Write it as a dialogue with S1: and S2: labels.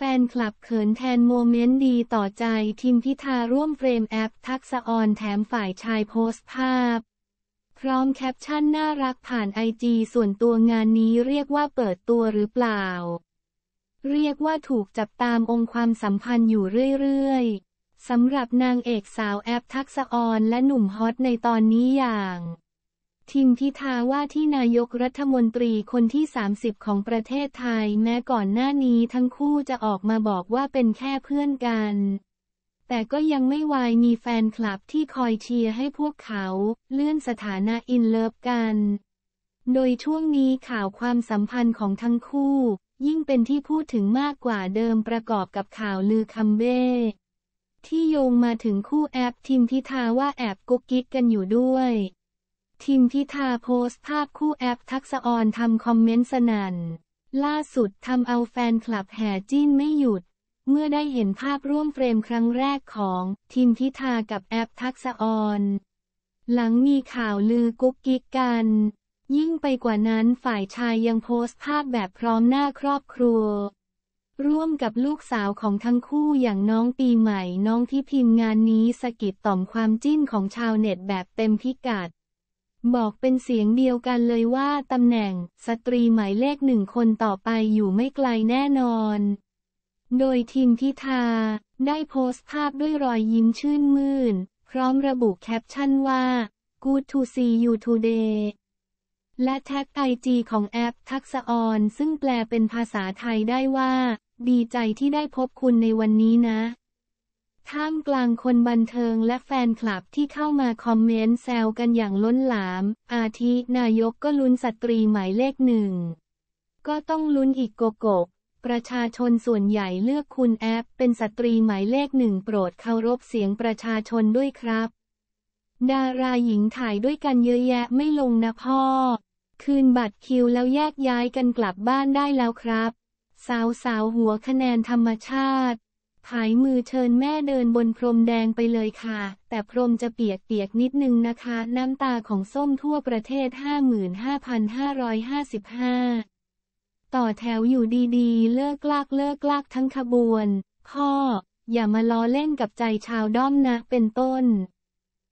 S1: แฟนคลับเขินแทนโมเมนต์ดีต่อใจทิมพิธาร่วมเฟรมแอปทักษออนแถมฝ่ายชายโพสต์ภาพ พร้อมแคปชั่นน่ารักผ่านไอจีส่วนตัวงานนี้เรียกว่าเปิดตัวหรือเปล่า เรียกว่าถูกจับตามองความสัมพันธ์อยู่เรื่อยๆสำหรับนางเอกสาวแอปทักษออนและหนุ่มฮอตในตอนนี้อย่างทิมพิธาว่าที่นายกรัฐมนตรีคนที่ 30 ของประเทศไทยแม้ก่อนหน้านี้ทั้งคู่จะออกมาบอกว่าเป็นแค่เพื่อนกัน แต่ก็ยังไม่วายมีแฟนคลับที่คอยเชียร์ให้พวกเขา เลื่อนสถานะอินเลิฟกัน โดยช่วงนี้ข่าวความสัมพันธ์ของทั้งคู่ ยิ่งเป็นที่พูดถึงมากกว่าเดิมประกอบกับข่าวลือคำเบ้ ที่โยงมาถึงคู่แอปทิมพิธาว่าแอบกุ๊กกิ๊กกันอยู่ด้วยทิมพิธาโพสต์ภาพคู่แอปทักษอรนทำคอมเมนต์สนัน่น ล่าสุดทำเอาแฟนคลับแห่จิ้นไม่หยุด เมื่อได้เห็นภาพร่วมเฟรมครั้งแรกของทิมพิธากับแอปทักษอรนหลังมีข่าวลือกุ๊กกิ๊กกัน ยิ่งไปกว่านั้นฝ่ายชายยังโพสต์ภาพแบบพร้อมหน้าครอบครัว ร่วมกับลูกสาวของทั้งคู่อย่างน้องปีใหม่ น้องที่พิมพ์งานนี้สกิดต่อมความจิ้นของชาวเน็ตแบบเต็มพิกัดบอกเป็นเสียงเดียวกันเลยว่าตำแหน่งสตรีหมายเลขหนึ่งคนต่อไปอยู่ไม่ไกลแน่นอน โดยทีมพิธาได้โพสต์ภาพด้วยรอยยิ้มชื่นมื่น พร้อมระบุแคปชั่นว่า Good to see you today และแท็กไอจีของแอปทักษออน ซึ่งแปลเป็นภาษาไทยได้ว่า ดีใจที่ได้พบคุณในวันนี้นะท่ามกลางคนบันเทิงและแฟนคลับที่เข้ามาคอมเมนต์แซวกันอย่างล้นหลาม อาทินายกก็ลุ้นสตรีหมายเลขหนึ่งก็ต้องลุ้นอีกโกโกกประชาชนส่วนใหญ่เลือกคุณแอปเป็นสตรีหมายเลขหนึ่งโปรดเคารพเสียงประชาชนด้วยครับ ดาราหญิงถ่ายด้วยกันเยอะแยะไม่ลงนะพ่อ คืนบัตรคิวแล้วแยกย้ายกันกลับบ้านได้แล้วครับ สาวสาวหัวคะแนนธรรมชาติผายมือเชิญแม่เดินบนพรมแดงไปเลยค่ะ แต่พรมจะเปียกเปียกนิดนึงนะคะ น้ำตาของส้มทั่วประเทศ 55,555ต่อแถวอยู่ดีๆ เลิกลากเลิกลากทั้งขบวนพ่ออย่ามาล้อเล่นกับใจชาวด้อมนะเป็นต้น